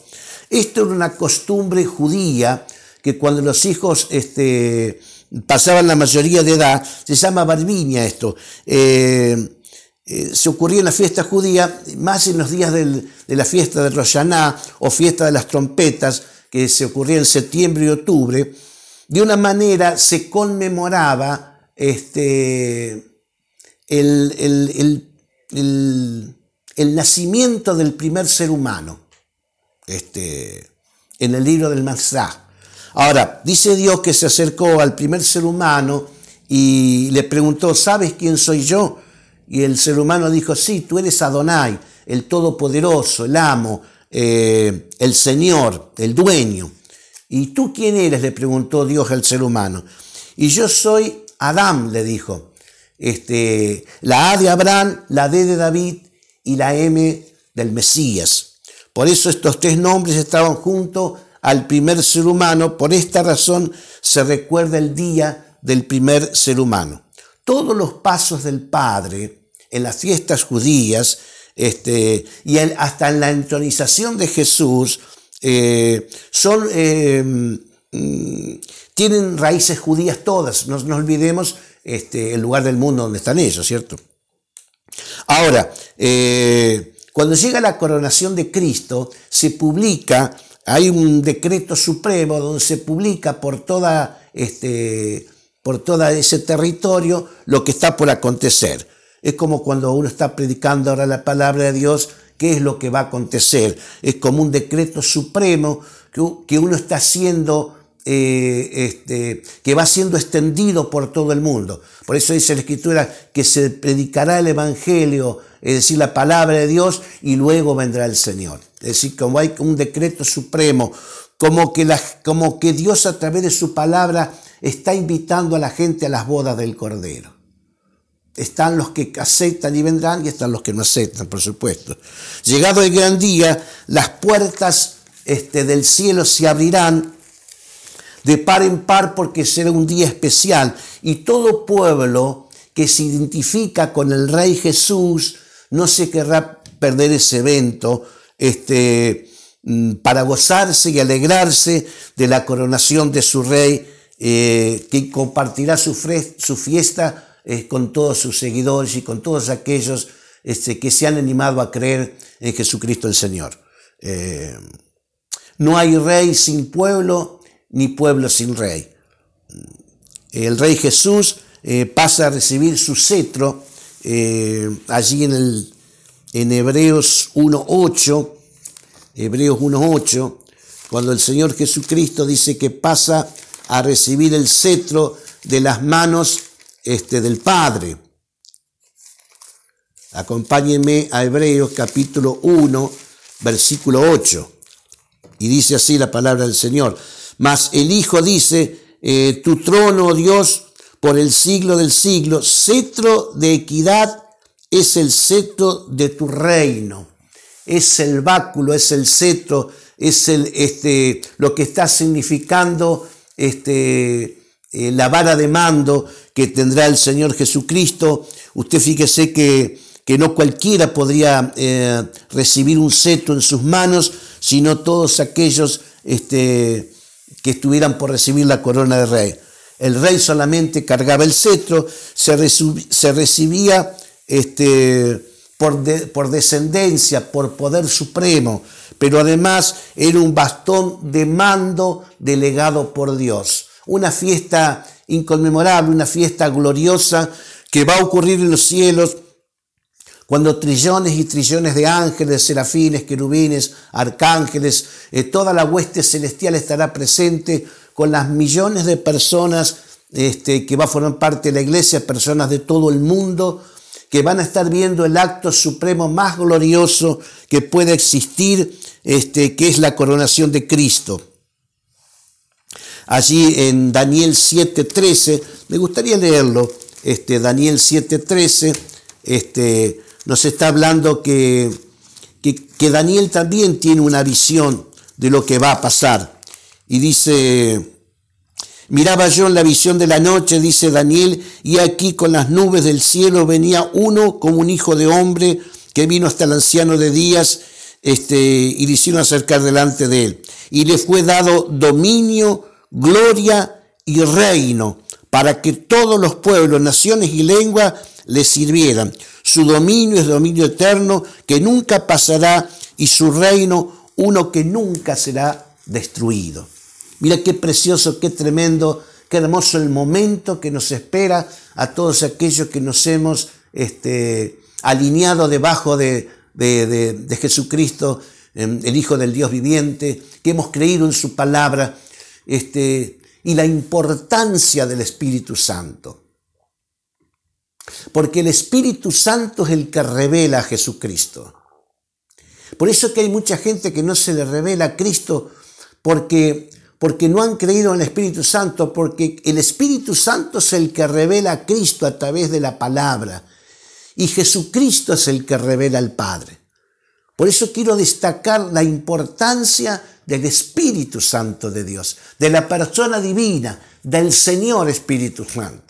esto era una costumbre judía que cuando los hijos este, pasaban la mayoría de edad, se llama barbiña esto, eh, eh, se ocurría en la fiesta judía, más en los días de la fiesta de Roshaná o fiesta de las trompetas, que se ocurría en septiembre y octubre, de una manera se conmemoraba este, el, el, el el, nacimiento del primer ser humano, este, en el libro del Mazda. Ahora, dice Dios que se acercó al primer ser humano y le preguntó, ¿sabes quién soy yo? Y el ser humano dijo, sí, tú eres Adonai, el Todopoderoso, el Amo, eh, el Señor, el Dueño. ¿Y tú quién eres? le preguntó Dios al ser humano. Y yo soy Adán, le dijo este, la A de Abraham, la D de David y la M del Mesías. Por eso estos tres nombres estaban juntos al primer ser humano, por esta razón se recuerda el día del primer ser humano. Todos los pasos del Padre en las fiestas judías este, y hasta en la entonización de Jesús eh, son, eh, mm, tienen raíces judías todas, no nos olvidemos este, el lugar del mundo donde están ellos, ¿cierto? Ahora, eh, cuando llega la coronación de Cristo, se publica, hay un decreto supremo donde se publica por toda, este, por todo ese territorio lo que está por acontecer. Es como cuando uno está predicando ahora la palabra de Dios, qué es lo que va a acontecer. Es como un decreto supremo que, que uno está haciendo eh, este, que va siendo extendido por todo el mundo. Por eso dice la Escritura que se predicará el Evangelio, es decir, la palabra de Dios, y luego vendrá el Señor. Es decir, como hay un decreto supremo, como que, Dios a través de su palabra está invitando a la gente a las bodas del Cordero. Están los que aceptan y vendrán y están los que no aceptan, por supuesto. Llegado el gran día, las puertas este, del cielo se abrirán de par en par porque será un día especial y todo pueblo que se identifica con el Rey Jesús no se querrá perder ese evento este, mm, para gozarse y alegrarse de la coronación de su Rey eh, que compartirá su, fiesta eh, con todos sus seguidores y con todos aquellos este, que se han animado a creer en Jesucristo el Señor. Eh, no hay rey sin pueblo ni pueblo sin rey. El rey Jesús eh, pasa a recibir su cetro eh, allí en, el, en Hebreos 1.8, Hebreos 1.8, cuando el Señor Jesucristo dice que pasa a recibir el cetro de las manos este, del Padre. Acompáñenme a Hebreos capítulo 1, versículo 8. Y dice así la palabra del Señor. Mas el Hijo dice, eh, tu trono, oh Dios, por el siglo del siglo, cetro de equidad es el cetro de tu reino. Es el báculo, es el cetro, es el, este, lo que está significando este, eh, la vara de mando que tendrá el Señor Jesucristo. Usted fíjese que, que no cualquiera podría eh, recibir un cetro en sus manos, sino todos aquellos este, que estuvieran por recibir la corona de rey. El rey solamente cargaba el cetro, se, recibía este, por, por descendencia, por poder supremo, pero además era un bastón de mando delegado por Dios. Una fiesta inconmemorable, una fiesta gloriosa que va a ocurrir en los cielos cuando trillones y trillones de ángeles, serafines, querubines, arcángeles, eh, toda la hueste celestial estará presente con las millones de personas este, que va a formar parte de la iglesia, personas de todo el mundo, que van a estar viendo el acto supremo más glorioso que pueda existir, este, que es la coronación de Cristo. Allí en Daniel 7:13, me gustaría leerlo, este, Daniel 7:13, este, nos está hablando que, Daniel también tiene una visión de lo que va a pasar. Y dice, miraba yo en la visión de la noche, dice Daniel, y aquí con las nubes del cielo venía uno como un hijo de hombre que vino hasta el anciano de días este, y le hicieron acercar delante de él. Y le fue dado dominio, gloria y reino para que todos los pueblos, naciones y lenguas le sirvieran. Su dominio es dominio eterno que nunca pasará y su reino uno que nunca será destruido. Mira qué precioso, qué tremendo, qué hermoso el momento que nos espera a todos aquellos que nos hemos este, alineado debajo de, Jesucristo, em, el Hijo del Dios viviente, que hemos creído en su palabra este, y la importancia del Espíritu Santo. Porque el Espíritu Santo es el que revela a Jesucristo. Por eso que hay mucha gente que no se le revela a Cristo porque, porque no han creído en el Espíritu Santo, porque el Espíritu Santo es el que revela a Cristo a través de la palabra. Y Jesucristo es el que revela al Padre. Por eso quiero destacar la importancia del Espíritu Santo de Dios, de la persona divina, del Señor Espíritu Santo.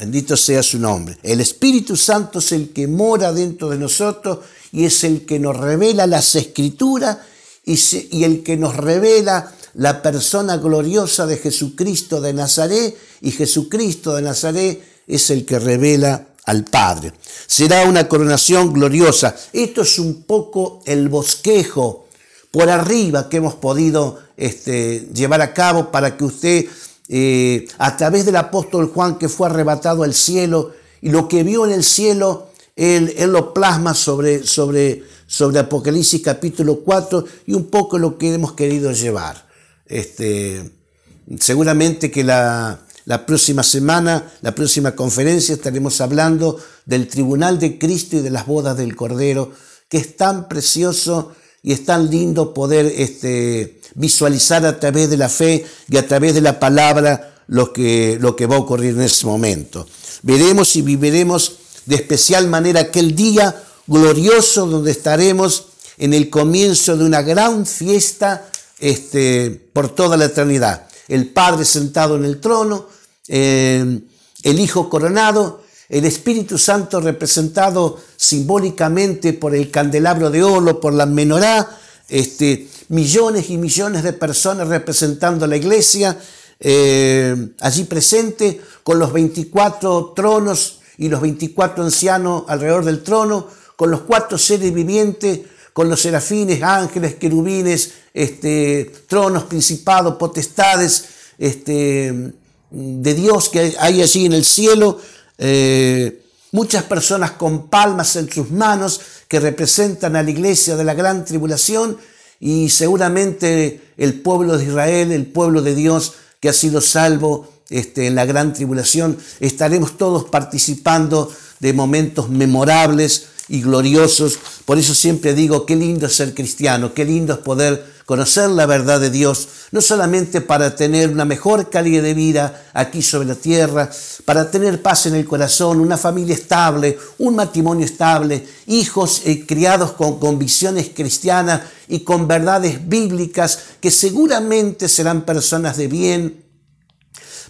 Bendito sea su nombre. El Espíritu Santo es el que mora dentro de nosotros y es el que nos revela las escrituras y, el que nos revela la persona gloriosa de Jesucristo de Nazaret y Jesucristo de Nazaret es el que revela al Padre. Será una coronación gloriosa. Esto es un poco el bosquejo por arriba que hemos podido este, llevar a cabo para que usted eh, a través del apóstol Juan que fue arrebatado al cielo y lo que vio en el cielo, él, lo plasma sobre, sobre, sobre, Apocalipsis capítulo 4 y un poco lo que hemos querido llevar. Este, seguramente que la, la próxima semana, la próxima conferencia, estaremos hablando del tribunal de Cristo y de las bodas del Cordero, que es tan precioso y es tan lindo poder este, visualizar a través de la fe y a través de la palabra lo que, lo que va a ocurrir en ese momento. Veremos y viviremos de especial manera aquel día glorioso donde estaremos en el comienzo de una gran fiesta este, por toda la eternidad. El Padre sentado en el trono, eh, el Hijo coronado el Espíritu Santo representado simbólicamente por el candelabro de oro, por la menorá, este, millones y millones de personas representando la iglesia eh, allí presente, con los 24 tronos y los 24 ancianos alrededor del trono, con los cuatro seres vivientes, con los serafines, ángeles, querubines, este, tronos, principados, potestades este, de Dios que hay allí en el cielo, eh, muchas personas con palmas en sus manos que representan a la iglesia de la gran tribulación y seguramente el pueblo de Israel, el pueblo de Dios que ha sido salvo este, en la gran tribulación, estaremos todos participando de momentos memorables y gloriosos. Por eso siempre digo, qué lindo es ser cristiano, qué lindo es poder conocer la verdad de Dios, no solamente para tener una mejor calidad de vida aquí sobre la tierra, para tener paz en el corazón, una familia estable, un matrimonio estable, hijos eh, criados con convicciones cristianas y con verdades bíblicas que seguramente serán personas de bien,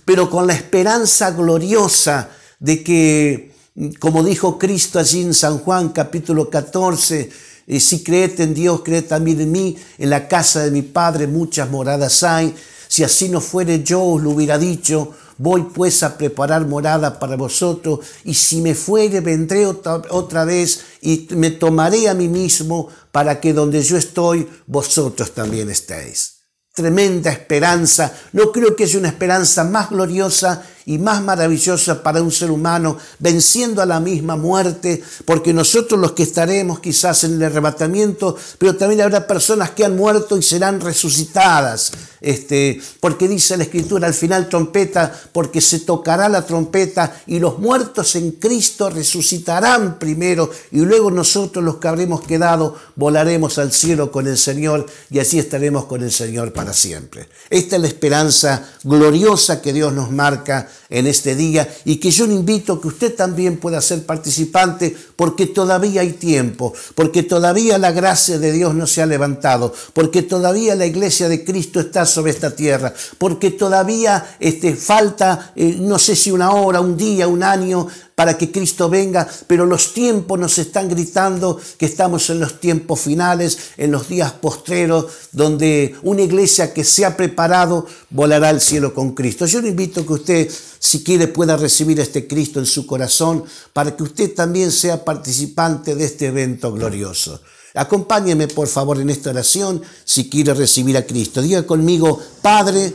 pero con la esperanza gloriosa de que como dijo Cristo allí en San Juan capítulo 14, eh, si creed en Dios, creed también en mí, en la casa de mi Padre muchas moradas hay. Si así no fuere yo, os lo hubiera dicho, voy pues a preparar morada para vosotros, y si me fuere, vendré otra, vez y me tomaré a mí mismo para que donde yo estoy, vosotros también estéis. Tremenda esperanza. No creo que es una esperanza más gloriosa y más maravillosa para un ser humano, venciendo a la misma muerte, porque nosotros los que estaremos quizás en el arrebatamiento, pero también habrá personas que han muerto y serán resucitadas, este, porque dice la Escritura al final trompeta, porque se tocará la trompeta y los muertos en Cristo resucitarán primero y luego nosotros los que habremos quedado volaremos al cielo con el Señor y así estaremos con el Señor para siempre. Esta es la esperanza gloriosa que Dios nos marca en este día y que yo le invito que usted también pueda ser participante porque todavía hay tiempo, porque todavía la gracia de Dios no se ha levantado, porque todavía la iglesia de Cristo está sobre esta tierra, porque todavía este, falta, eh, no sé si una hora, un día, un año, para que Cristo venga, pero los tiempos nos están gritando que estamos en los tiempos finales, en los días postreros, donde una iglesia que se ha preparado volará al cielo con Cristo. Yo le invito a que usted, si quiere, pueda recibir a este Cristo en su corazón, para que usted también sea participante de este evento glorioso. Acompáñeme por favor en esta oración si quiere recibir a Cristo. Diga conmigo, Padre,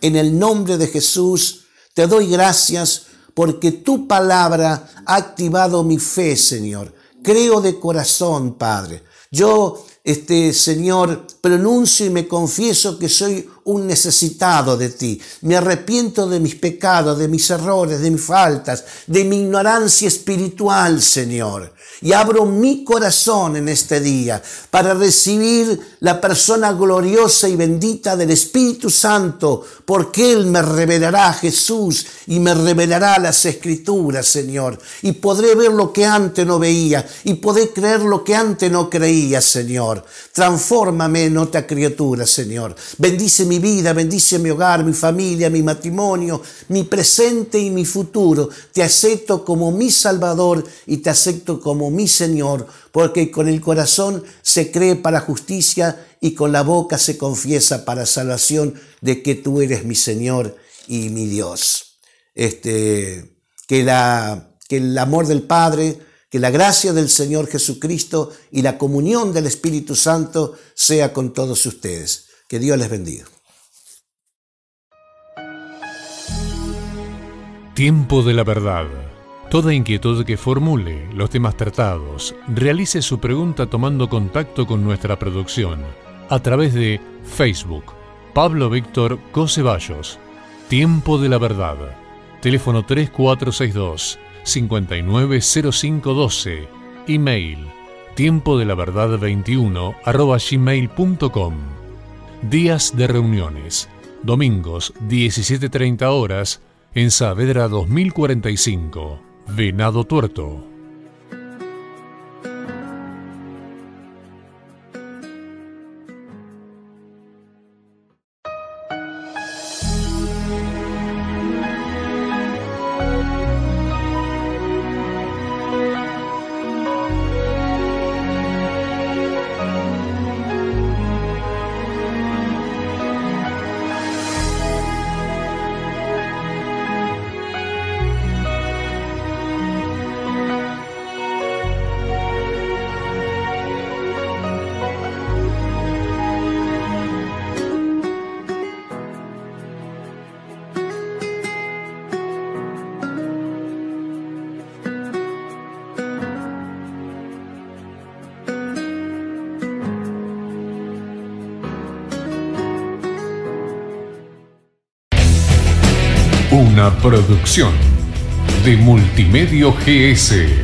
en el nombre de Jesús, te doy gracias porque tu palabra ha activado mi fe, Señor. Creo de corazón, Padre. Yo, este Señor, pronuncio y me confieso que soy un necesitado de ti. Me arrepiento de mis pecados, de mis errores, de mis faltas, de mi ignorancia espiritual, Señor. Y abro mi corazón en este día para recibir la persona gloriosa y bendita del Espíritu Santo, porque Él me revelará a Jesús y me revelará las escrituras, Señor. Y podré ver lo que antes no veía y podré creer lo que antes no creía, Señor. Transfórmame en otra criatura, Señor. Bendice mi vida, bendice mi hogar, mi familia, mi matrimonio, mi presente y mi futuro. Te acepto como mi Salvador y te acepto como mi Señor, porque con el corazón se cree para justicia y con la boca se confiesa para salvación de que tú eres mi Señor y mi Dios. Este, que, la, que el amor del Padre, que la gracia del Señor Jesucristo y la comunión del Espíritu Santo sea con todos ustedes. Que Dios les bendiga. Tiempo de la verdad. Toda inquietud que formule los temas tratados, realice su pregunta tomando contacto con nuestra producción a través de Facebook. Pablo Víctor Coceballos. Tiempo de la verdad. Teléfono 3462 590512. Email tiempo de la verdad 21 arroba gmail.com. Días de reuniones. Domingos 17.30 horas en Saavedra 2045, Venado Tuerto. producción de Multimedio GS.